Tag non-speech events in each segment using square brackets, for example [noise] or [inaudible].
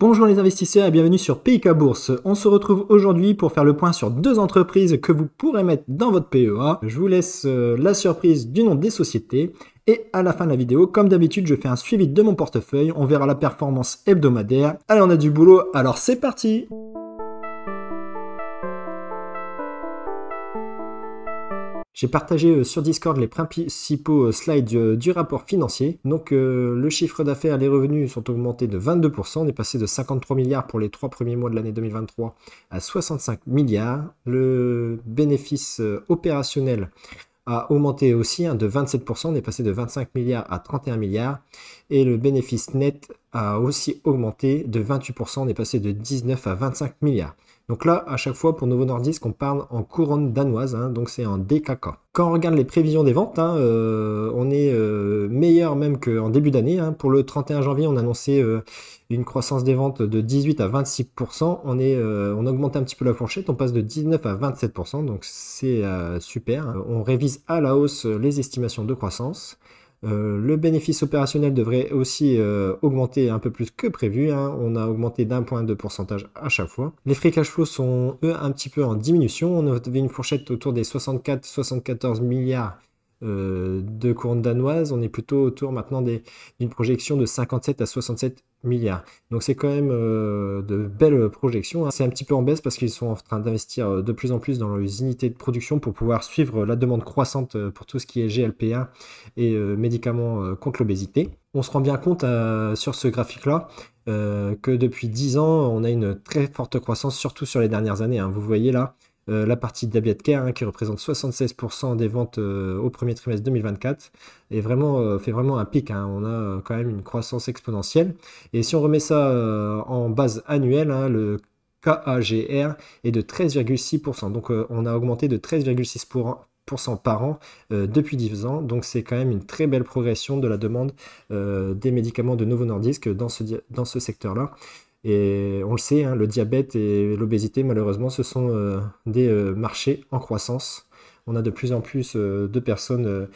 Bonjour les investisseurs et bienvenue sur PIK Bourse. On se retrouve aujourd'hui pour faire le point sur deux entreprises que vous pourrez mettre dans votre PEA. Je vous laisse euh, la surprise du nom des sociétés et à la fin de la vidéo, comme d'habitude, je fais un suivi de mon portefeuille. On verra la performance hebdomadaire. Allez, on a du boulot, alors c'est parti! J'ai partagé euh, sur Discord les principaux euh, slides euh, du, rapport financier. Donc le chiffre d'affaires, les revenus sont augmentés de 22%. On est passé de 53 milliards pour les trois premiers mois de l'année 2023 à 65 milliards. Le bénéfice opérationnel a augmenté aussi hein, de 27%, on est passé de 25 milliards à 31 milliards, et le bénéfice net a aussi augmenté de 28%, on est passé de 19 à 25 milliards. Donc là, à chaque fois, pour Novo Nordisk, on parle en couronne danoise, hein, donc c'est en DKK. Quand on regarde les prévisions des ventes, hein, euh, on est euh, meilleur même qu'en début d'année. Hein. Pour le 31 janvier, on annonçait euh, une croissance des ventes de 18 à 26%. On, est, on augmente un petit peu la fourchette, on passe de 19 à 27%, donc c'est super. On révise à la hausse les estimations de croissance. Euh, le bénéfice opérationnel devrait aussi euh, augmenter un peu plus que prévu. Hein. On a augmenté d'un point de pourcentage à chaque fois. Les frais cash flow sont eux un petit peu en diminution. On avait une fourchette autour des 64-74 milliards euh, de couronnes danoises. On est plutôt autour maintenant d'une projection de 57 à 67 milliards. Donc c'est quand même euh, de belles projections. Hein. C'est un petit peu en baisse parce qu'ils sont en train d'investir euh, de plus en plus dans les unités de production pour pouvoir suivre la demande croissante euh, pour tout ce qui est GLPA et médicaments contre l'obésité. On se rend bien compte sur ce graphique-là que depuis 10 ans, on a une très forte croissance, surtout sur les dernières années. Hein. Vous voyez là, euh, la partie d'Abiatker hein, qui représente 76% des ventes euh, au premier trimestre 2024 vraiment euh, fait vraiment un pic. Hein. on a quand même une croissance exponentielle. Et si on remet ça en base annuelle, hein, le KAGR est de 13,6%. Donc on a augmenté de 13,6% par an depuis 10 ans. Donc c'est quand même une très belle progression de la demande des médicaments de Novo Nordisk dans ce, dans ce secteur-là. Et on le sait, hein, le diabète et l'obésité, malheureusement, ce sont euh, des euh, marchés en croissance. On a de plus en plus euh, de personnes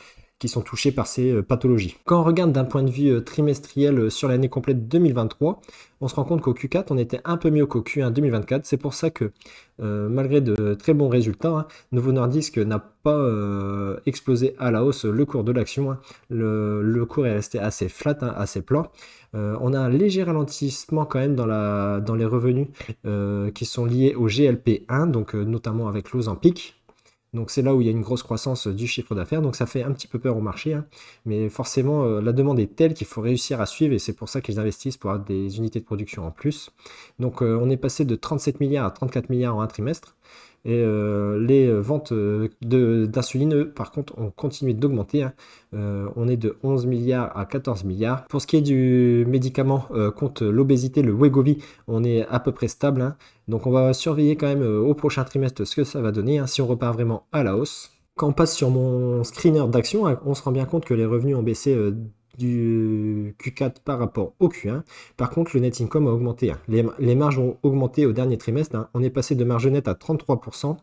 sont touchés par ces euh, pathologies. Quand on regarde d'un point de vue euh, trimestriel euh, sur l'année complète 2023, on se rend compte qu'au Q4, on était un peu mieux qu'au Q1 2024. C'est pour ça que, malgré de très bons résultats, nouveau hein, Novo Nordisk n'a pas explosé à la hausse le cours de l'action. Hein. Le, cours est resté assez flat, hein, assez plat. on a un léger ralentissement quand même dans, la, dans les revenus qui sont liés au GLP1, donc notamment avec l'Ozempic donc c'est là où il y a une grosse croissance euh, du chiffre d'affaires. Donc ça fait un petit peu peur au marché. Hein. Mais forcément, euh, la demande est telle qu'il faut réussir à suivre et c'est pour ça qu'ils investissent pour avoir des unités de production en plus. Donc euh, on est passé de 37 milliards à 34 milliards en un trimestre. Et euh, les ventes euh, d'insuline, par contre, ont continué d'augmenter. Hein. Euh, on est de 11 milliards à 14 milliards. Pour ce qui est du médicament contre l'obésité, le Wegovy, on est à peu près stable. Hein. Donc on va surveiller quand même au prochain trimestre ce que ça va donner, hein, si on repart vraiment à la hausse. Quand on passe sur mon screener d'action, on se rend bien compte que les revenus ont baissé du Q4 par rapport au Q1. Par contre, le net income a augmenté. Hein. Les, marges ont augmenté au dernier trimestre. Hein. On est passé de marge nette à 33%,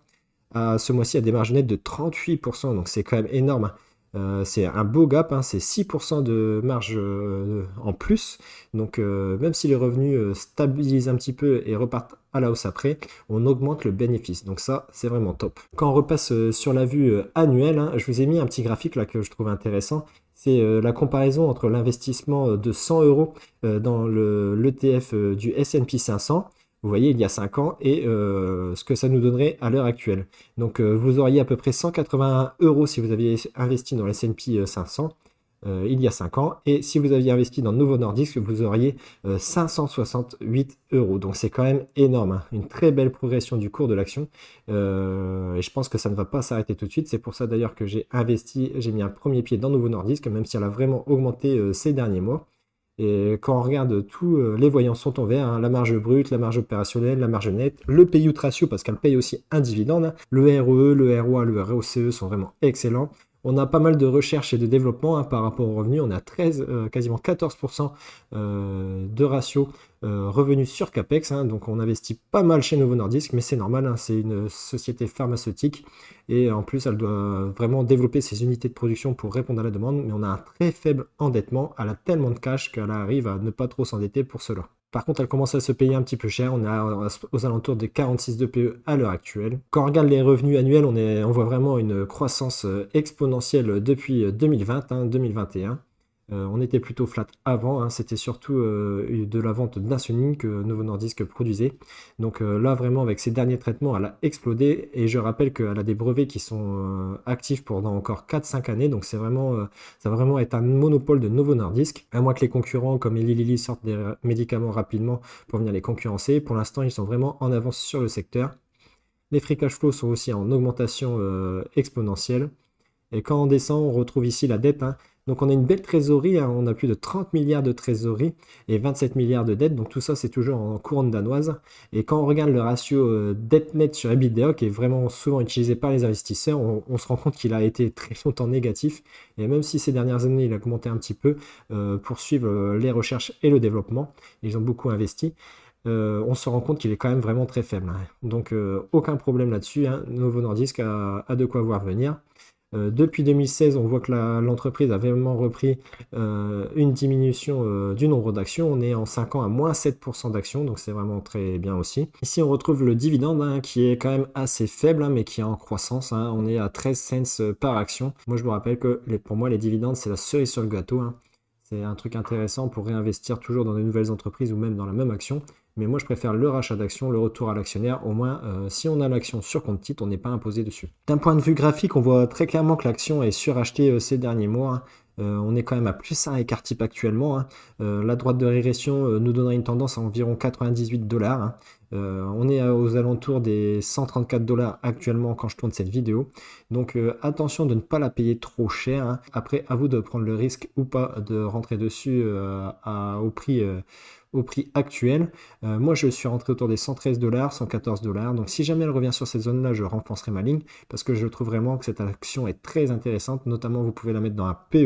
à ce mois-ci à des marges nettes de 38%. Donc c'est quand même énorme. Hein. Euh, c'est un beau gap, c'est 6% de marge euh, en plus. Donc euh, même si les revenus stabilisent un petit peu et repartent à la hausse après, on augmente le bénéfice. Donc ça, c'est vraiment top. Quand on repasse sur la vue annuelle, je vous ai mis un petit graphique là que je trouve intéressant c'est euh, la comparaison entre l'investissement euh, de 100 euros euh, dans l'ETF du SP 500 vous voyez, il y a 5 ans, et ce que ça nous donnerait à l'heure actuelle. Donc vous auriez à peu près 181 euros si vous aviez investi dans S&P 500, euh, il y a 5 ans. Et si vous aviez investi dans Novo Nordisk, vous auriez 568 euh, euros. Donc c'est quand même énorme. Hein. Une très belle progression du cours de l'action. Euh, et je pense que ça ne va pas s'arrêter tout de suite. C'est pour ça d'ailleurs que j'ai investi, j'ai mis un premier pied dans Novo Nordisk, même si elle a vraiment augmenté ces derniers mois. Et quand on regarde tous les voyants sont en vert, hein. la marge brute, la marge opérationnelle, la marge nette, le payout ratio parce qu'elle paye aussi un dividende, hein. le REE, le ROA, le ROCE sont vraiment excellents. On a pas mal de recherche et de développement hein, par rapport aux revenus. On a 13, euh, quasiment 14% euh, de ratio euh, revenus sur CAPEX. Hein. donc on investit pas mal chez Novo Nordisk, mais c'est normal, hein. c'est une société pharmaceutique. Et en plus, elle doit vraiment développer ses unités de production pour répondre à la demande. Mais on a un très faible endettement. Elle a tellement de cash qu'elle arrive à ne pas trop s'endetter pour cela. Par contre, elle commence à se payer un petit peu cher. On est aux alentours de 46 de PE à l'heure actuelle. Quand on regarde les revenus annuels, on, est, on voit vraiment une croissance euh, exponentielle depuis 2020, euh, 2021. Euh, on était plutôt flat avant, hein. c'était surtout euh, de la vente d'insuline que Novo Nordisk produisait. Donc euh, là vraiment avec ses derniers traitements, elle a explosé et je rappelle qu'elle a des brevets qui sont actifs pendant encore 4-5 années. Donc c'est vraiment, ça va vraiment être un monopole de Novo Nordisk. À moins que les concurrents comme Eli Lilly sortent des médicaments rapidement pour venir les concurrencer. Pour l'instant ils sont vraiment en avance sur le secteur. Les free cash flow sont aussi en augmentation exponentielle. Et quand on descend, on retrouve ici la dette. Hein, donc on a une belle trésorerie, hein. on a plus de 30 milliards de trésorerie et 27 milliards de dettes. Donc tout ça, c'est toujours en couronne danoise. Et quand on regarde le ratio euh, dette nette sur EBITDA, qui est vraiment souvent utilisé par les investisseurs, on, se rend compte qu'il a été très [laughs] longtemps négatif. Et même si ces dernières années, il a augmenté un petit peu euh, pour suivre euh, les recherches et le développement, ils ont beaucoup investi. on se rend compte qu'il est quand même vraiment très faible. Hein. Donc aucun problème là-dessus. Hein. Novo Nordisk a, de quoi voir venir. Euh, depuis 2016, on voit que l'entreprise a vraiment repris euh, une diminution euh, du nombre d'actions. On est en 5 ans à moins 7% d'actions, donc c'est vraiment très bien aussi. Ici, on retrouve le dividende hein, qui est quand même assez faible, hein, mais qui est en croissance. Hein. On est à 13 cents par action. Moi, je vous rappelle que pour moi, les dividendes, c'est la cerise sur le gâteau. C'est un truc intéressant pour réinvestir toujours dans de nouvelles entreprises ou même dans la même action mais moi je préfère le rachat d'action, le retour à l'actionnaire. Au moins, euh, si on a l'action sur compte titre, on n'est pas imposé dessus. D'un point de vue graphique, on voit très clairement que l'action est surachetée euh, ces derniers mois. Hein. Euh, on est quand même à plus 1 écart type actuellement. Hein. la droite de régression nous donnera une tendance à environ 98 dollars. Hein. on est aux alentours des 134 dollars actuellement quand je tourne cette vidéo. Donc attention de ne pas la payer trop cher. Après, à vous de prendre le risque ou pas de rentrer dessus au prix au prix actuel. Euh, moi, je suis rentré autour des 113 dollars, 114 dollars. Donc, si jamais elle revient sur cette zone-là, je renforcerai ma ligne parce que je trouve vraiment que cette action est très intéressante. Notamment, vous pouvez la mettre dans un PEA.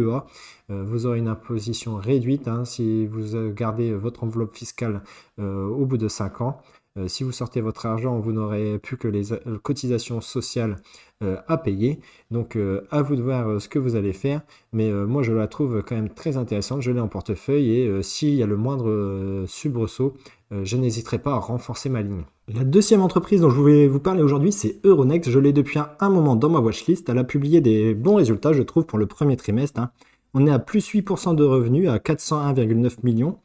Euh, vous aurez une imposition réduite hein, si vous gardez votre enveloppe fiscale euh, au bout de 5 ans. Euh, si vous sortez votre argent, vous n'aurez plus que les euh, cotisations sociales euh, à payer. Donc à vous de voir ce que vous allez faire. Mais moi, je la trouve quand même très intéressante. Je l'ai en portefeuille et s'il y a le moindre subresaut, je n'hésiterai pas à renforcer ma ligne. La deuxième entreprise dont je voulais vous parler aujourd'hui, c'est Euronext. Je l'ai depuis un, moment dans ma watchlist. Elle a publié des bons résultats, je trouve, pour le premier trimestre. Hein. On est à plus 8% de revenus, à 401,9 millions.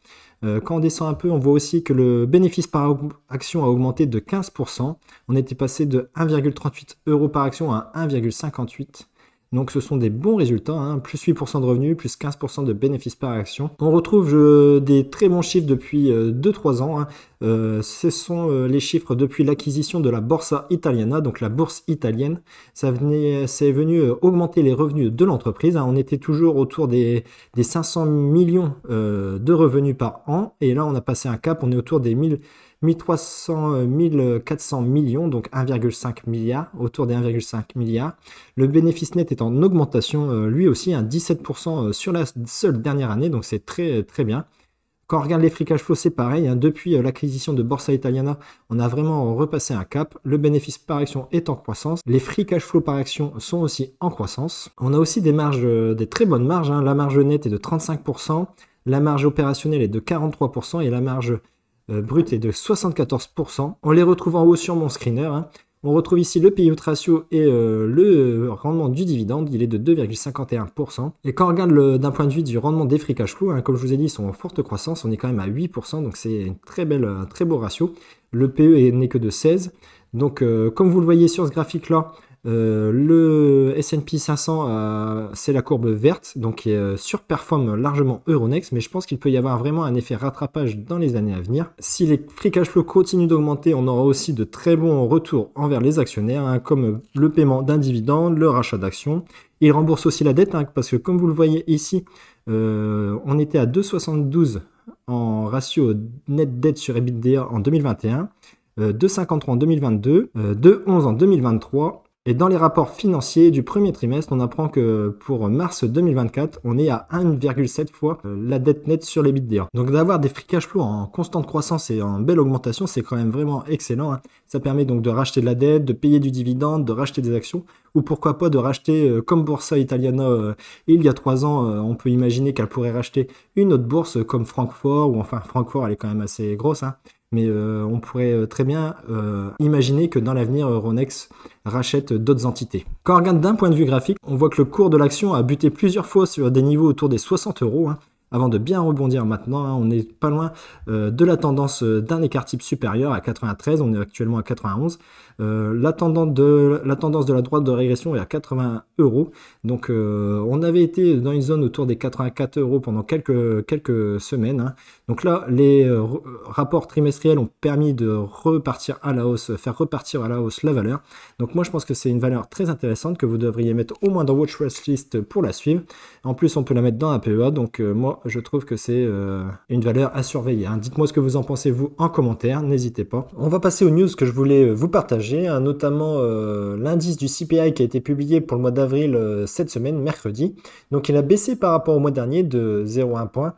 Euh, quand on descend un peu, on voit aussi que le bénéfice par action a augmenté de 15%. On était passé de 1,38 euros par action à 1,58. Donc ce sont des bons résultats, hein. plus 8% de revenus, plus 15% de bénéfices par action. On retrouve des très bons chiffres depuis 2-3 euh, ans. Hein. Euh, ce sont euh, les chiffres depuis l'acquisition de la Borsa Italiana, donc la bourse italienne. Ça est c'est venu augmenter les revenus de l'entreprise. Hein. On était toujours autour des 500 millions de revenus par an. Et là, on a passé un cap, on est autour des 1000 1300, 1400 euh, millions, donc 1,5 milliard, autour des 1,5 milliard. Le bénéfice net est en augmentation, euh, lui aussi, à hein, 17% euh, sur la seule dernière année, donc c'est très très bien. Quand on regarde les free cash flow, c'est pareil. Hein. Depuis l'acquisition de Borsa Italiana, on a vraiment repassé un cap. Le bénéfice par action est en croissance. Les free cash flow par action sont aussi en croissance. On a aussi des marges, des très bonnes marges. Hein. La marge nette est de 35%, la marge opérationnelle est de 43% et la marge euh, brut est de 74%. On les retrouve en haut sur mon screener. Hein. On retrouve ici le payout ratio et euh, le euh, rendement du dividende, il est de 2,51%. Et quand on regarde d'un point de vue du rendement des free cash flow, hein, comme je vous ai dit, ils sont en forte croissance, on est quand même à 8%, donc c'est très un très beau ratio. Le PE n'est que de 16%. Donc comme vous le voyez sur ce graphique-là, euh, le S&P 500, euh, c'est la courbe verte, donc euh, surperforme largement Euronext, mais je pense qu'il peut y avoir vraiment un effet rattrapage dans les années à venir. Si les free cash flow continuent d'augmenter, on aura aussi de très bons retours envers les actionnaires, hein, comme le paiement d'un dividende, le rachat d'actions. Il rembourse aussi la dette, hein, parce que comme vous le voyez ici, on était à 2,72 en ratio net dette sur EBITDA en 2021. 2,53 en 2022, de 11 en 2023 et dans les rapports financiers du premier trimestre, on apprend que pour mars 2024, on est à 1,7 fois euh, la dette nette sur les l'EBITDA. Donc d'avoir des free cash flow en constante croissance et en belle augmentation, c'est quand même vraiment excellent. Hein. Ça permet donc de racheter de la dette, de payer du dividende, de racheter des actions, ou pourquoi pas de racheter, euh, comme Borsa Italiana euh, il y a trois ans, on peut imaginer qu'elle pourrait racheter une autre bourse comme Francfort, ou enfin Francfort, elle est quand même assez grosse. Hein. Mais euh, on pourrait euh, très bien euh, imaginer que dans l'avenir, Euronext rachète d'autres entités. Quand on regarde d'un point de vue graphique, on voit que le cours de l'action a buté plusieurs fois sur des niveaux autour des 60 euros. Hein avant de bien rebondir maintenant. Hein, on est pas loin euh, de la tendance euh, d'un écart type supérieur à 93, on est actuellement à 91. Euh, la, tendance de, la tendance de la droite de régression est à 80 euros. Donc on avait été dans une zone autour des 84 euros pendant quelques, quelques semaines. Hein. Donc là, les rapports trimestriels ont permis de repartir à la hausse, faire repartir à la hausse la valeur. Donc moi je pense que c'est une valeur très intéressante que vous devriez mettre au moins dans votre list pour la suivre. En plus on peut la mettre dans un PEA. Donc moi je trouve que c'est euh, une valeur à surveiller. Hein. Dites-moi ce que vous en pensez, vous, en commentaire. N'hésitez pas. On va passer aux news que je voulais euh, vous partager, hein, notamment euh, l'indice du CPI qui a été publié pour le mois d'avril cette semaine, mercredi. Donc, il a baissé par rapport au mois dernier de 0,1 point.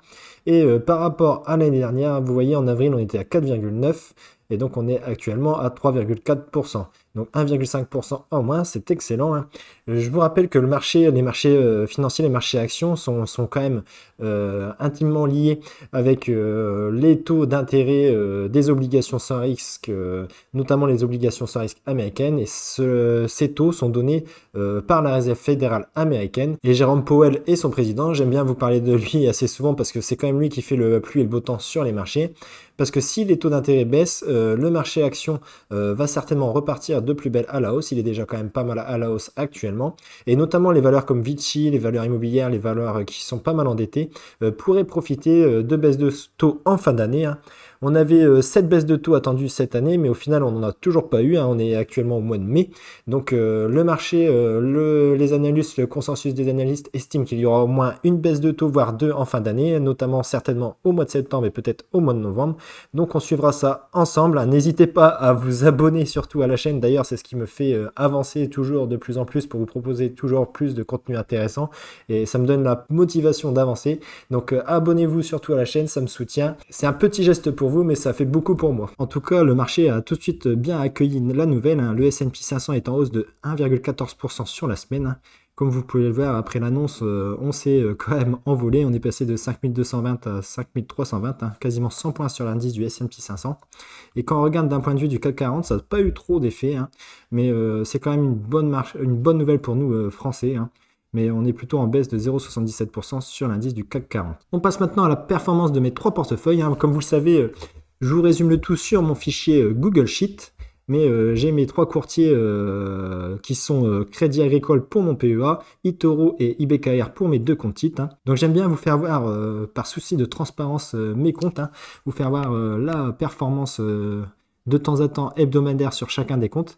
Et par rapport à l'année dernière, vous voyez, en avril, on était à 4,9 et donc on est actuellement à 3,4%. Donc 1,5% en moins, c'est excellent. Hein. Euh, je vous rappelle que le marché, les marchés euh, financiers, les marchés actions sont, quand même euh, intimement liés avec les taux d'intérêt des obligations sans risque, notamment les obligations sans risque américaines. Et ces taux sont donnés par la Réserve fédérale américaine. Et Jérôme Powell est son président, j'aime bien vous parler de lui assez souvent parce que c'est quand même lui qui fait le plus et le beau temps sur les marchés parce que si les taux d'intérêt baissent, euh, le marché action euh, va certainement repartir de plus belle à la hausse. Il est déjà quand même pas mal à la hausse actuellement. Et notamment les valeurs comme Vichy, les valeurs immobilières, les valeurs euh, qui sont pas mal endettées, pourraient profiter de baisses de taux en fin d'année. Hein. On avait 7 euh, baisses de taux attendues cette année, mais au final, on n'en a toujours pas eu. Hein. On est actuellement au mois de mai. Donc euh, le marché, euh, les analystes, le consensus des analystes estime qu'il y aura au moins une baisse de taux, voire deux en fin d'année, notamment certainement au mois de septembre et peut-être au mois de novembre. Donc on suivra ça ensemble. Ah, n'hésitez pas à vous abonner surtout à la chaîne. D'ailleurs, c'est ce qui me fait avancer toujours de plus en plus pour vous proposer toujours plus de contenu intéressant. Et ça me donne la motivation d'avancer. Donc abonnez-vous surtout à la chaîne, ça me soutient. C'est un petit geste pour mais ça fait beaucoup pour moi. En tout cas, le marché a tout de suite bien accueilli la nouvelle. Hein. Le S&P 500 est en hausse de 1,14% sur la semaine. Hein. Comme vous pouvez le voir, après l'annonce, euh, on s'est euh, quand même envolé. On est passé de 5220 à 5320, hein. quasiment 100 points sur l'indice du S&P 500. Et quand on regarde d'un point de vue du CAC 40, ça n'a pas eu trop d'effet, mais euh, c'est quand même une bonne, marche, une bonne nouvelle pour nous français mais on est plutôt en baisse de 0,77% sur l'indice du CAC 40. On passe maintenant à la performance de mes trois portefeuilles. Hein. Comme vous le savez, euh, je vous résume le tout sur mon fichier euh, Google Sheet, mais euh, j'ai mes trois courtiers qui sont Crédit Agricole pour mon PEA, Itoro et IBKR pour mes deux comptes titres. Hein. Donc j'aime bien vous faire voir, par souci de transparence, mes comptes, hein, vous faire voir la performance de temps à temps hebdomadaire sur chacun des comptes,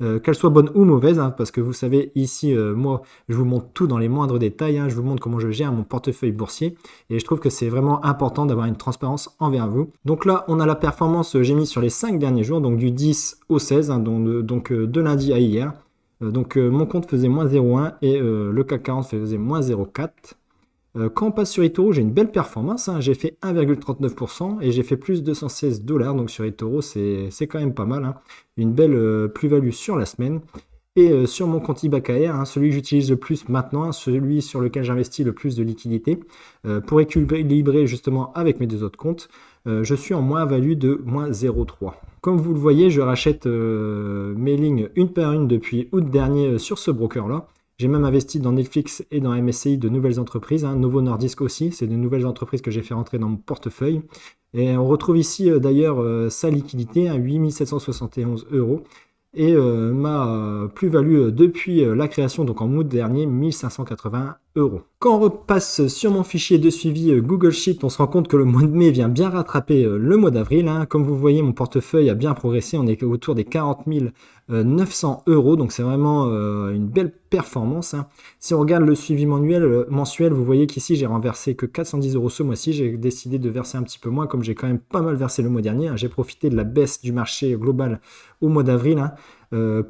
euh, qu'elle soit bonne ou mauvaise, hein, parce que vous savez, ici, euh, moi, je vous montre tout dans les moindres détails, hein, je vous montre comment je gère mon portefeuille boursier, et je trouve que c'est vraiment important d'avoir une transparence envers vous. Donc là, on a la performance que j'ai mis sur les 5 derniers jours, donc du 10 au 16, hein, donc, euh, de, de lundi à hier. donc mon compte faisait moins 0,1 et le CAC 40 faisait moins 0,4. Euh, quand on passe sur eToro, j'ai une belle performance. Hein. J'ai fait 1,39% et j'ai fait plus de 216 dollars. Donc sur eToro, c'est quand même pas mal. Hein. Une belle euh, plus-value sur la semaine. Et euh, sur mon compte IBAKR, hein, celui que j'utilise le plus maintenant, celui sur lequel j'investis le plus de liquidités, pour équilibrer justement avec mes deux autres comptes, je suis en moins-value de moins 0,3. Comme vous le voyez, je rachète mes lignes une par une depuis août dernier sur ce broker-là. J'ai même investi dans Netflix et dans MSCI de nouvelles entreprises, hein, Novo Nordisk aussi, c'est de nouvelles entreprises que j'ai fait rentrer dans mon portefeuille. Et on retrouve ici euh, d'ailleurs euh, sa liquidité, à hein, 8771 euros, et euh, ma plus-value depuis la création, donc en août dernier, 1581 quand on repasse sur mon fichier de suivi euh, Google Sheet, on se rend compte que le mois de mai vient bien rattraper euh, le mois d'avril. Hein. Comme vous voyez, mon portefeuille a bien progressé. On est autour des 40 900 euh, euros. Donc c'est vraiment une belle performance. Hein. Si on regarde le suivi mensuel, vous voyez qu'ici j'ai renversé que 410 euros ce mois-ci. J'ai décidé de verser un petit peu moins comme j'ai quand même pas mal versé le mois dernier. Hein. J'ai profité de la baisse du marché global au mois d'avril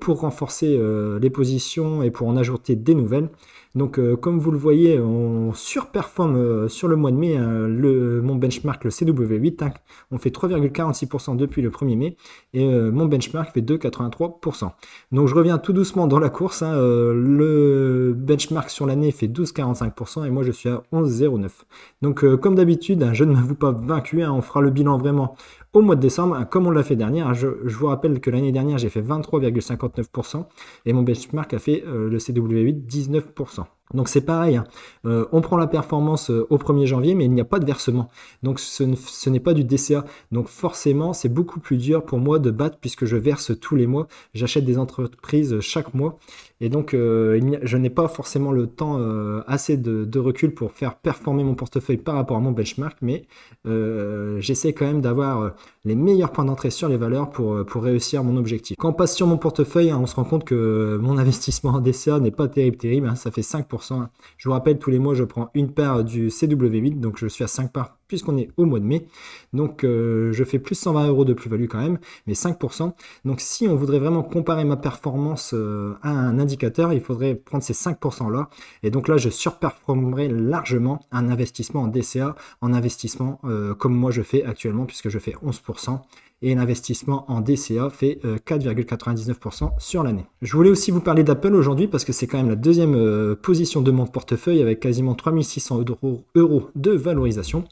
pour renforcer les positions et pour en ajouter des nouvelles. Donc, euh, comme vous le voyez, on surperforme euh, sur le mois de mai hein, le, mon benchmark, le CW8. Hein. on fait 3,46% depuis le 1er mai et euh, mon benchmark fait 2,83%. Donc, je reviens tout doucement dans la course. Hein, le benchmark sur l'année fait 12,45% et moi je suis à 11,09. Donc, comme d'habitude, je ne m'avoue pas vaincu. on fera le bilan vraiment au mois de décembre, hein, comme on l'a fait dernière. Hein, je, vous rappelle que l'année dernière, j'ai fait 23,59% et mon benchmark a fait euh, le CW8 19%. Donc c'est pareil, hein. euh, on prend la performance euh, au 1er janvier, mais il n'y a pas de versement. Donc ce, n'est pas du DCA. Donc forcément, c'est beaucoup plus dur pour moi de battre puisque je verse tous les mois, j'achète des entreprises chaque mois. Et donc euh, je n'ai pas forcément le temps assez de, recul pour faire performer mon portefeuille par rapport à mon benchmark, mais j'essaie quand même d'avoir les meilleurs points d'entrée sur les valeurs pour, réussir mon objectif. Quand on passe sur mon portefeuille, hein, on se rend compte que mon [laughs] investissement en DCA n'est pas terrible, terrible, hein. ça fait 5% je vous rappelle, tous les mois, je prends une part du CW8, donc je suis à 5 parts puisqu'on est au mois de mai. Donc euh, je fais plus 120 euros de plus-value quand même, mais 5%. Donc si on voudrait vraiment comparer ma performance euh, à un indicateur, il faudrait prendre ces 5% là. Et donc là, je surperformerai largement un investissement en DCA, en investissement euh, comme moi je fais actuellement, puisque je fais 11% et l'investissement en DCA fait 4,99% euh, sur l'année. Je voulais aussi vous parler d'Apple aujourd'hui parce que c'est quand même la deuxième euh, position de mon portefeuille avec quasiment 3600 euros de valorisation.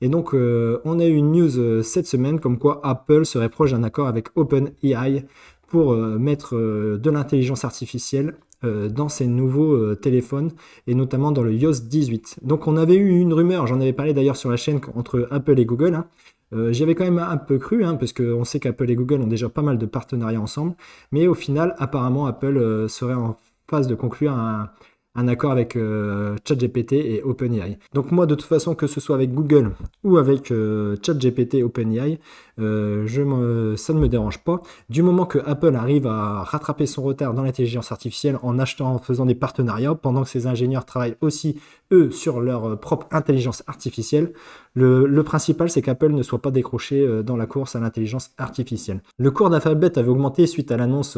Et donc, euh, on a eu une news cette semaine comme quoi Apple serait proche d'un accord avec OpenEI pour mettre de l'intelligence artificielle dans ses nouveaux téléphones et notamment dans le iOS 18. Donc, on avait eu une rumeur, j'en avais parlé d'ailleurs sur la chaîne entre Apple et Google, hein, j'avais euh, J'y avais quand même un peu cru, hein, parce qu'on sait qu'Apple et Google ont déjà pas mal de partenariats ensemble, mais au final, apparemment, Apple euh, serait en phase de conclure un, un accord avec euh, ChatGPT et OpenAI. Donc moi, de toute façon, que ce soit avec Google ou avec euh, ChatGPT, OpenAI, euh, ça ne me dérange pas. Du moment que Apple arrive à rattraper son retard dans l'intelligence artificielle en achetant, en faisant des partenariats, pendant que ses ingénieurs travaillent aussi, eux, sur leur propre intelligence artificielle, le, le principal, c'est qu'Apple ne soit pas décroché dans la course à l'intelligence artificielle. Le cours d'Alphabet avait augmenté suite à l'annonce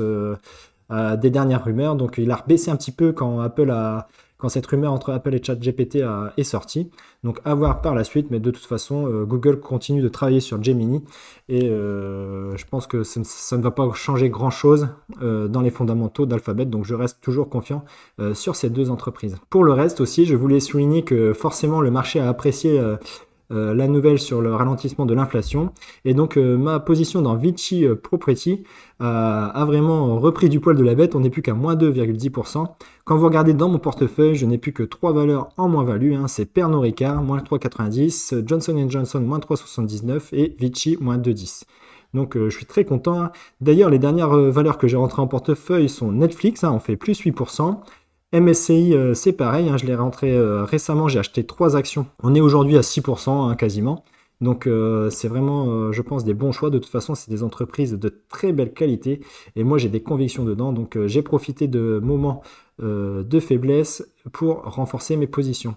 euh, des dernières rumeurs. Donc il a rebaissé un petit peu quand Apple a, quand cette rumeur entre Apple et ChatGPT est sortie. Donc à voir par la suite, mais de toute façon, euh, Google continue de travailler sur Gemini et euh, je pense que ça ne, va pas changer grand-chose dans les fondamentaux d'Alphabet, donc je reste toujours confiant sur ces deux entreprises. Pour le reste aussi, je voulais souligner que forcément le marché a apprécié euh, la nouvelle sur le ralentissement de l'inflation. Et donc euh, ma position dans Vichy euh, Property a vraiment repris du poil de la bête. On n'est plus qu'à moins 2,10%. Quand vous regardez dans mon portefeuille, je n'ai plus que trois valeurs en moins-value. Hein. C'est Pernod Ricard, moins 3,90, Johnson Johnson, moins 3,79 et Vichy, moins 2,10. Donc je suis très content. Hein. D'ailleurs, les dernières valeurs que j'ai rentrées en portefeuille sont Netflix, hein. on fait plus 8%, MSCI, euh, c'est pareil, hein, je l'ai rentré euh, récemment, j'ai acheté 3 actions. On est aujourd'hui à 6% hein, quasiment. Donc euh, c'est vraiment, je pense, des bons choix. De toute façon, c'est des entreprises de très belle qualité. Et moi, j'ai des convictions dedans. Donc j'ai profité de moments de faiblesse pour renforcer mes positions.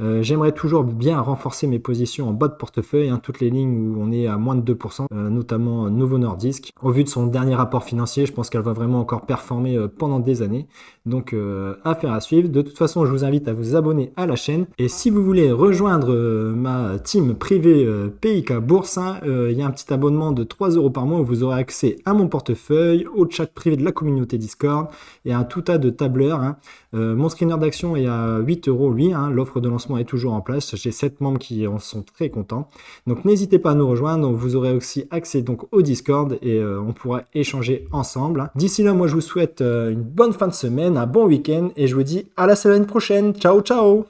Euh, j'aimerais toujours bien renforcer mes positions en bas de portefeuille, hein, toutes les lignes où on est à moins de 2%, euh, notamment euh, Nouveau Nordisk. Au vu de son dernier rapport financier, je pense qu'elle va vraiment encore performer pendant des années. Donc affaire à suivre. De toute façon, je vous invite à vous abonner à la chaîne. Et si vous voulez rejoindre ma team privée PIK Bourse, hein, il y a un petit abonnement de 3 euros par mois où vous aurez accès à mon portefeuille, au chat privé de la communauté Discord et à un tout tas de tableurs. Hein. mon screener d'action est à 8 euros lui, l'offre de lancement est toujours en place. J'ai 7 membres qui en sont très contents. Donc n'hésitez pas à nous rejoindre. Vous aurez aussi accès donc au Discord et euh, on pourra échanger ensemble. D'ici là, moi je vous souhaite euh, une bonne fin de semaine, un bon week-end et je vous dis à la semaine prochaine. Ciao ciao